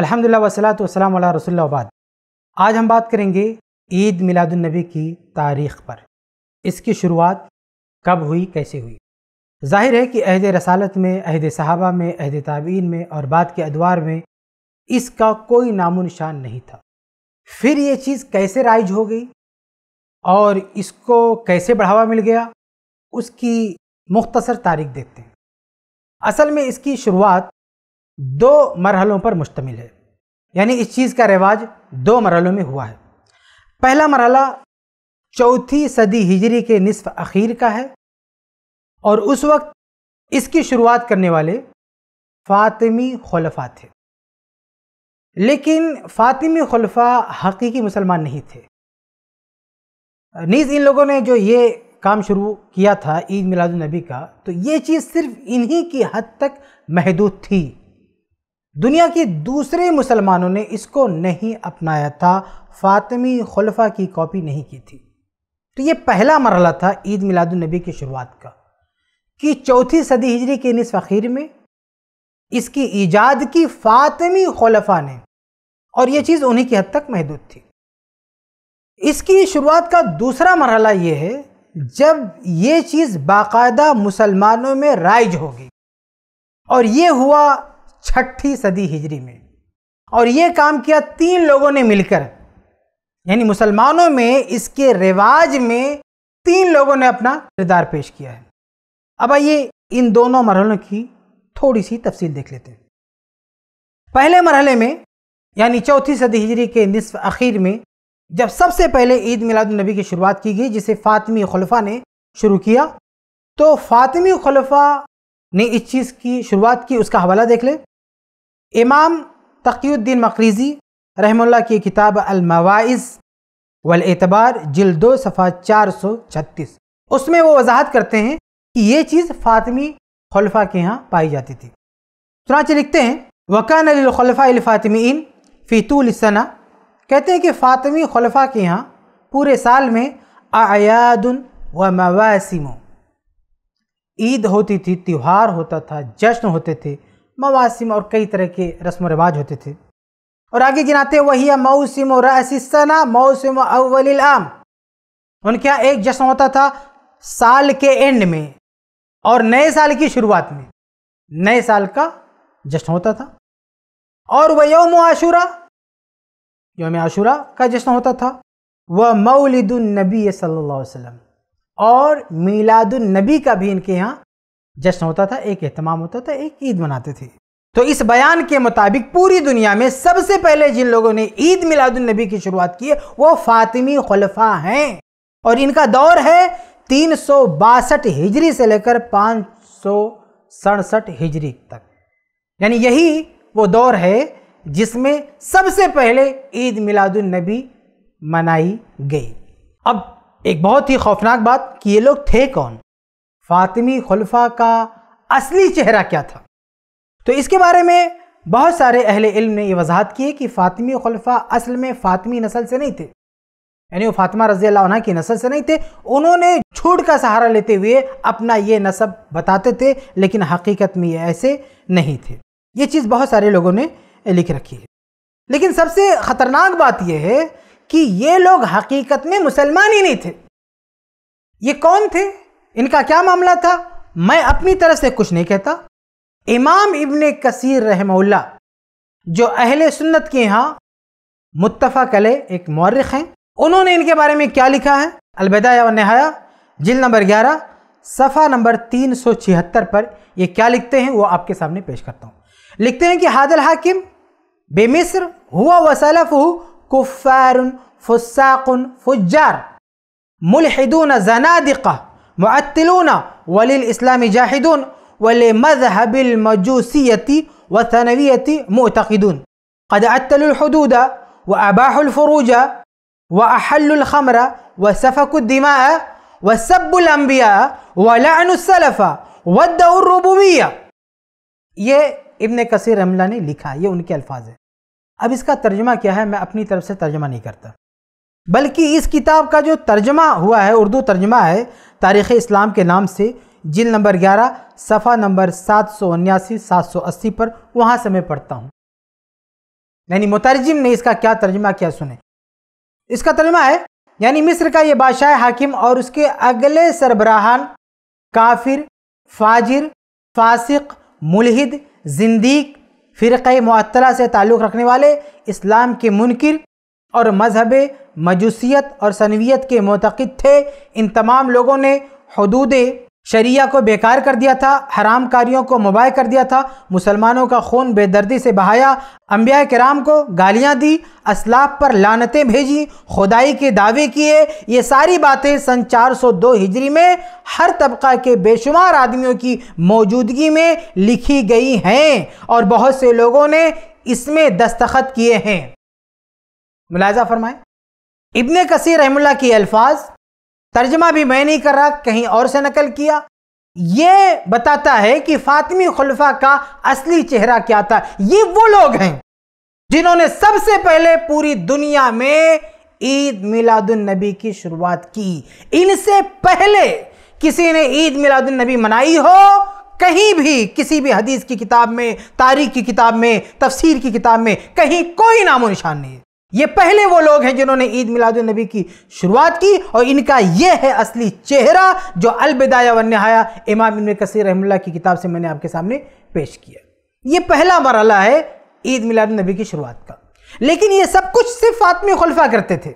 अल्हम्दुलिल्लाह वसलात वसलाम रसोल्लाबाद आज हम बात करेंगे ईद मिलादुलनबी की तारीख पर इसकी शुरुआत कब हुई कैसे हुई जाहिर है कि अहद रसालत में अहद सहाबा में अहद ताबीन में और बाद के अदवार में इसका कोई नामो निशान नहीं था फिर ये चीज़ कैसे राइज हो गई और इसको कैसे बढ़ावा मिल गया उसकी मुख्तसर तारीख देखते हैं असल में इसकी शुरुआत दो मरहलों पर मुश्तमिल है यानी इस चीज़ का रिवाज दो मरहलों में हुआ है पहला मरहला चौथी सदी हिजरी के निसफ अखीर का है और उस वक्त इसकी शुरुआत करने वाले फ़ातिमी खलफा थे लेकिन फ़ातिमी खलफा हकीकी मुसलमान नहीं थे नीज़ इन लोगों ने जो ये काम शुरू किया था ईद मिलादुलनबी का तो ये चीज़ सिर्फ इन्हीं की हद तक महदूद थी दुनिया के दूसरे मुसलमानों ने इसको नहीं अपनाया था फातिमी खलफा की कॉपी नहीं की थी तो ये पहला मरला था ईद मिलादुलनबी की शुरुआत का कि चौथी सदी हिजरी के निस अखीर में इसकी ईजाद की फातिमी खलफा ने और ये चीज़ उन्हीं की हद तक महदूद थी इसकी शुरुआत का दूसरा मरहला ये है जब ये चीज़ बाकायदा मुसलमानों में राइज होगी और ये हुआ छठी सदी हिजरी में और ये काम किया तीन लोगों ने मिलकर यानी मुसलमानों में इसके रिवाज में तीन लोगों ने अपना किरदार पेश किया है अब आइए इन दोनों मरहलों की थोड़ी सी तफसील देख लेते हैं पहले मरहले में यानी चौथी सदी हिजरी के निसफ आखिर में जब सबसे पहले ईद मिलादुलनबी की शुरुआत की गई जिसे फातिमी खलफा ने शुरू किया तो फातिमी खलफा ने इस चीज़ की शुरुआत की उसका हवाला देख ले इमाम तकीुद्दीन मकरीज़ी रहमुल्ला की किताब अलमवाइज़ जल दो सफ़ा चार सौ छत्तीस उसमें वो वजाहत करते हैं कि ये चीज़ फातिमी खलफा के यहाँ पाई जाती थी चुनाच लिखते हैं वकान अलखलफ़ा फ़ातमीन फ़ीतुलसना कहते हैं कि फातिमी खलफा के यहाँ पूरे साल में आयादन व मवासम ईद होती थी त्यौहार होता था जश्न होते थे मवासिम और कई तरह के रस्म रिवाज होते थे और आगे गिनाते वही मौसम रसना मौसम अव्वल आम उनके यहाँ एक जश्न होता था साल के एंड में और नए साल की शुरुआत में नए साल का जश्न होता था और वह योम आशूरा योम आशूरा का जश्न होता था वह नबी सल्लल्लाहु अलैहि वसल्लम और नबी का भी इनके यहाँ जश्न होता था एक एहतमाम होता था एक ईद मनाते थे तो इस बयान के मुताबिक पूरी दुनिया में सबसे पहले जिन लोगों ने ईद मिलादुलनबी की शुरुआत की है वो फातिमी खलफा हैं और इनका दौर है तीन हिजरी से लेकर पाँच हिजरी तक यानी यही वो दौर है जिसमें सबसे पहले ईद मिलादुलनबी मनाई गई अब एक बहुत ही खौफनाक बात कि ये लोग थे कौन फातिमी खुलफा का असली चेहरा क्या था तो इसके बारे में बहुत सारे अहले इल्म ने यह वजाहत की है कि फ़ातिमी खलफा असल में फ़ातिमी नस्ल से नहीं थे यानी वो फातिमा रजी अल्लाह की नस्ल से नहीं थे उन्होंने छूट का सहारा लेते हुए अपना ये नसब बताते थे लेकिन हकीकत में ये ऐसे नहीं थे ये चीज़ बहुत सारे लोगों ने लिख रखी है लेकिन सबसे ख़तरनाक बात यह है कि ये लोग हकीकत में मुसलमान ही नहीं थे ये कौन थे इनका क्या मामला था मैं अपनी तरफ से कुछ नहीं कहता इमाम इबन कसीर रहमल्ला जो अहल सुन्नत के यहाँ मुतफ़ा कले एक मौरख हैं उन्होंने इनके बारे में क्या लिखा है अलबदाया नहाया जिल नंबर ग्यारह सफ़ा नंबर तीन सौ छिहत्तर पर यह क्या लिखते हैं वो आपके सामने पेश करता हूँ लिखते हैं कि हादल हाकिम बेमिस्र हुआ वसलफ हु कुफ़ार फुस्साकुन फुजार मुलहदून जनादिका معتلون وللإسلام جاحدون ولمذهب المجوسية والثانوية معتقدون قد عتلوا الحدود وأباحوا الفروج وأحلوا الخمر وسفكوا الدماء وسبوا الأنبياء ولعنوا السلف ودعوا الربوبية ये इब्ने نے لکھا یہ ان کے الفاظ ہیں اب اس کا ترجمہ کیا ہے میں اپنی طرف سے ترجمہ نہیں کرتا बल्कि इस किताब का जो तर्जमा हुआ है उर्दू तर्जमा है तारीख़ इस्लाम के नाम से जिल नंबर 11 सफ़ा नंबर सात सौ उन्यासी सात सौ अस्सी पर वहाँ से मैं पढ़ता हूँ यानी मुतरजिम ने इसका क्या तर्जमा किया सुने इसका तर्जमा है यानी मिस्र का ये बादशाह हाकिम और उसके अगले सरबराहान काफिर फाजिर फासिक मुलहिद जिंदीक फ़िरक़ मअतला से ताल्लुक़ रखने वाले इस्लाम के मुनकर और मजहब मजूसियत और सनवियत के मतकद थे इन तमाम लोगों ने हदूद शरिया को बेकार कर दिया था हराम कारीों को मुबाह कर दिया था मुसलमानों का खून बेदर्दी से बहाया अम्बिया कराम को गालियाँ दी असलाब पर लानतें भेजी खुदाई के दावे किए ये सारी बातें सन 402 हिजरी में हर तबका के बेशुमार आदमियों की मौजूदगी में लिखी गई हैं और बहुत से लोगों ने इसमें दस्तखत किए हैं मुलायजा फरमाएं इब्ने कसीर रहमुल्ला की अल्फाज तर्जमा भी मैं नहीं कर रहा कहीं और से नकल किया ये बताता है कि फातिमी खुलफा का असली चेहरा क्या था ये वो लोग हैं जिन्होंने सबसे पहले पूरी दुनिया में ईद मिलादुलनबी की शुरुआत की इनसे पहले किसी ने ईद मिलादुलनबी मनाई हो कहीं भी किसी भी हदीस की किताब में तारीख की किताब में तफसीर की किताब में कहीं कोई नामो निशान नहीं है ये पहले वो लोग हैं जिन्होंने ईद मिलाद नबी की शुरुआत की और इनका ये है असली चेहरा जो अलबिदाया वन नहाया इमाम इबन रहमुल्ला की किताब से मैंने आपके सामने पेश किया ये पहला मरला है ईद मिलाद नबी की शुरुआत का लेकिन ये सब कुछ सिर्फ आत्मी खुलफा करते थे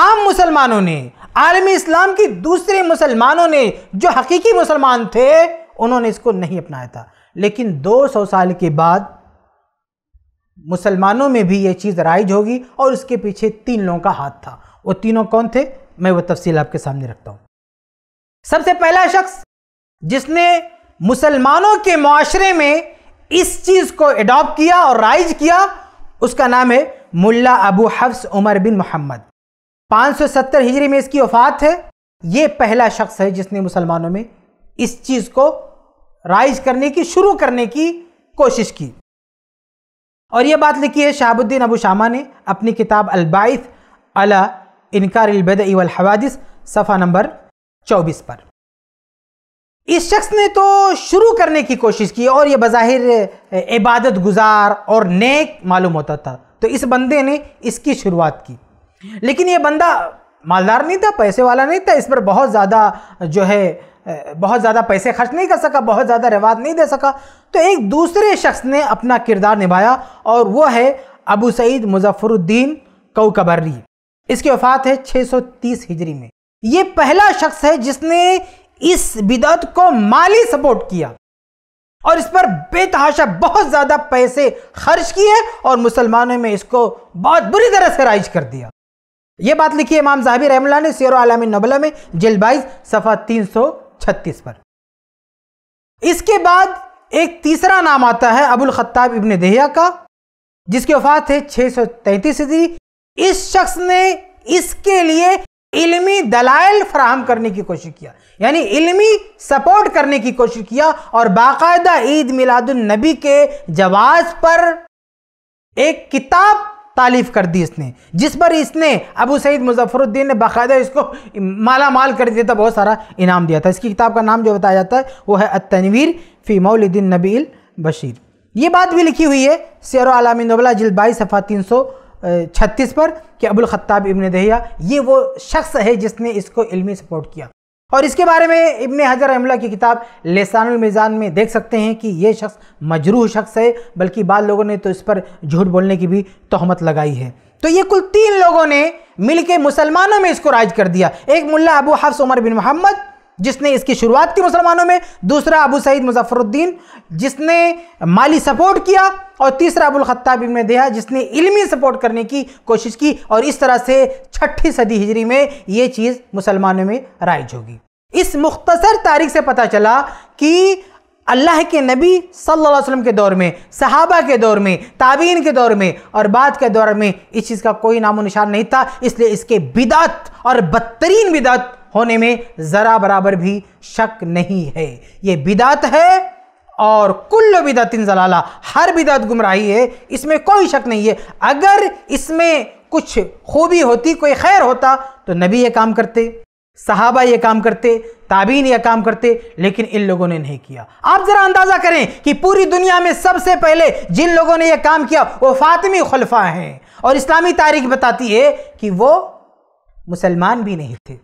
आम मुसलमानों ने आलमी इस्लाम के दूसरे मुसलमानों ने जो हकीकी मुसलमान थे उन्होंने इसको नहीं अपनाया था लेकिन 200 साल के बाद मुसलमानों में भी ये चीज़ राइज होगी और उसके पीछे तीन लोगों का हाथ था वो तीनों कौन थे मैं वो तफसील आपके सामने रखता हूँ सबसे पहला शख्स जिसने मुसलमानों के माशरे में इस चीज़ को एडॉप्ट किया और राइज किया उसका नाम है मुल्ला अबू हफ्स उमर बिन मोहम्मद 570 हिजरी में इसकी वफात है ये पहला शख्स है जिसने मुसलमानों में इस चीज़ को राइज करने की शुरू करने की कोशिश की और ये बात लिखी है शहाबुद्दीन अबू शामा ने अपनी किताब अलबाइथ अला इनकार हवादिस सफ़ा नंबर 24 पर इस शख्स ने तो शुरू करने की कोशिश की और ये बज़ाहिर इबादत गुजार और नेक मालूम होता था तो इस बंदे ने इसकी शुरुआत की लेकिन ये बंदा मालदार नहीं था पैसे वाला नहीं था इस पर बहुत ज़्यादा जो है बहुत ज़्यादा पैसे खर्च नहीं कर सका बहुत ज़्यादा रिवाज नहीं दे सका तो एक दूसरे शख्स ने अपना किरदार निभाया और वो है अबू सईद मुजफ़रुद्दीन कौकबर्री इसकी वफ़ात है 630 हिजरी में ये पहला शख्स है जिसने इस बिदत को माली सपोर्ट किया और इस पर बेतहाशा बहुत ज़्यादा पैसे खर्च किए और मुसलमानों में इसको बहुत बुरी तरह से राइज कर दिया ये बात लिखी है इमाम जहाबी रहमल ने सियर आलामी नबला में जेल सफ़ा तीन सौ छत्तीस पर इसके बाद एक तीसरा नाम आता है अबुल खत्ताब इबन देहिया का जिसकी वफात थे छह सौ तैंतीस ईस्वी इस शख्स ने इसके लिए इल्मी दलाइल फराहम करने की कोशिश किया यानी इल्मी सपोर्ट करने की कोशिश किया और बाकायदा ईद नबी के जवाज पर एक किताब तालीफ कर दी इसने जिस पर इसने अबू सईद मुजफ्फ़रुद्दीन ने बाकायदा इसको माला माल कर दिया था बहुत सारा इनाम दिया था इसकी किताब का नाम जो बताया जाता है वो है तनवीर फ़ी मौलद्दीन नबील बशीर ये बात भी लिखी हुई है शेर आलामी नबला जिल्द सफ़ा तीन सौ छत्तीस पर कि अबुल ख़त्ताब इबन दहिया ये वो शख्स है जिसने इसको इल्मी सपोर्ट किया और इसके बारे में इबन हजर अमला की किताब लेसानुल मिज़ान में देख सकते हैं कि ये शख्स मजरूह शख्स है बल्कि बाद लोगों ने तो इस पर झूठ बोलने की भी तहमत लगाई है तो ये कुल तीन लोगों ने मिलके मुसलमानों में इसको राज कर दिया एक मुल्ला अबू हफ्स उमर बिन मोहम्मद जिसने इसकी शुरुआत की मुसलमानों में दूसरा अबू सईद मुजफ़रुद्दीन जिसने माली सपोर्ट किया और तीसरा अबुल ख़त्ताब में देहा जिसने इल्मी सपोर्ट करने की कोशिश की और इस तरह से छठी सदी हिजरी में ये चीज़ मुसलमानों में राइज होगी इस मुख्तसर तारीख से पता चला कि अल्लाह के नबी सल्लल्लाहु अलैहि वसल्लम के दौर में सहाबा के दौर में ताबीन के दौर में और बाद के दौर में इस चीज़ का कोई नामो निशान नहीं था इसलिए इसके बिदात और बदतरीन बिदात होने में ज़रा बराबर भी शक नहीं है ये बिदात है और कुल्ल बिदातिन जलाला हर बिदात गुमराही है इसमें कोई शक नहीं है अगर इसमें कुछ खूबी होती कोई खैर होता तो नबी ये काम करते सहाबा ये काम करते ताबीन यह काम करते लेकिन इन लोगों ने नहीं किया आप ज़रा अंदाज़ा करें कि पूरी दुनिया में सबसे पहले जिन लोगों ने यह काम किया वो फातिमी खलफा हैं और इस्लामी तारीख बताती है कि वो मुसलमान भी नहीं थे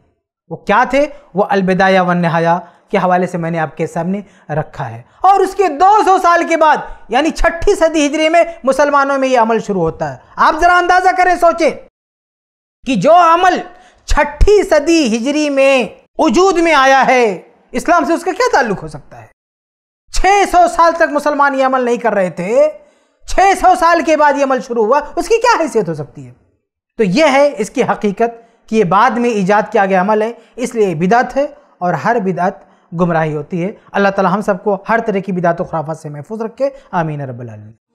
वो क्या थे वो अलबिदाया वन नहाया के हवाले से मैंने आपके सामने रखा है और उसके 200 साल के बाद यानी छठी सदी हिजरी में मुसलमानों में यह अमल शुरू होता है आप ज़रा अंदाज़ा करें सोचें कि जो अमल छठी सदी हिजरी में वजूद में आया है इस्लाम से उसका क्या ताल्लुक हो सकता है 600 साल तक मुसलमान ये अमल नहीं कर रहे थे 600 साल के बाद ये अमल शुरू हुआ उसकी क्या हैसियत हो सकती है तो यह है इसकी हकीकत कि ये बाद में ईजाद किया गया अमल है इसलिए बिदात है और हर बिदात गुमराही होती है अल्लाह ताला हम सबको हर तरह की बिदात व से महफूज रखे आमीन रबालमीन